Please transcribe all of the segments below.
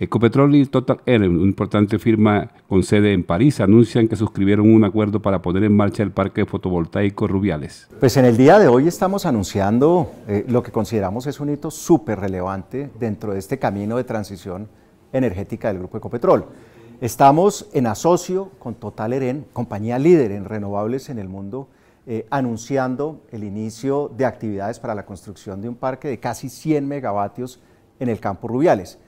Ecopetrol y Total Eren, una importante firma con sede en París, anuncian que suscribieron un acuerdo para poner en marcha el parque fotovoltaico Rubiales. Pues en el día de hoy estamos anunciando eh, lo que consideramos es un hito súper relevante dentro de este camino de transición energética del Grupo Ecopetrol. Estamos en asocio con Total Eren, compañía líder en renovables en el mundo, eh, anunciando el inicio de actividades para la construcción de un parque de casi 100 megavatios en el campo Rubiales.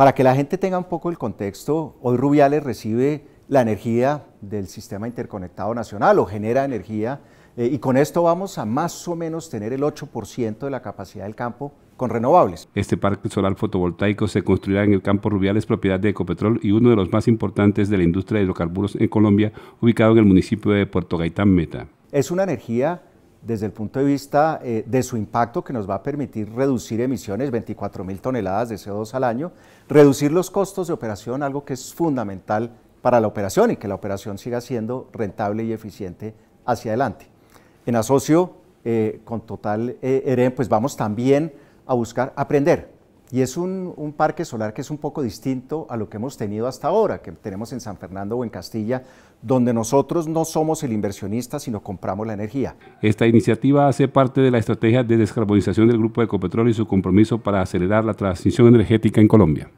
Para que la gente tenga un poco el contexto, hoy Rubiales recibe la energía del sistema interconectado nacional o genera energía eh, y con esto vamos a más o menos tener el 8% de la capacidad del campo con renovables. Este parque solar fotovoltaico se construirá en el campo Rubiales, propiedad de Ecopetrol y uno de los más importantes de la industria de hidrocarburos en Colombia, ubicado en el municipio de Puerto Gaitán Meta. Es una energía desde el punto de vista eh, de su impacto que nos va a permitir reducir emisiones, 24 mil toneladas de CO2 al año, reducir los costos de operación, algo que es fundamental para la operación y que la operación siga siendo rentable y eficiente hacia adelante. En asocio eh, con Total eh, EREN, pues vamos también a buscar aprender, y es un, parque solar que es un poco distinto a lo que hemos tenido hasta ahora, que tenemos en San Fernando o en Castilla, donde nosotros no somos el inversionista, sino compramos la energía. Esta iniciativa hace parte de la estrategia de descarbonización del Grupo Ecopetrol y su compromiso para acelerar la transición energética en Colombia.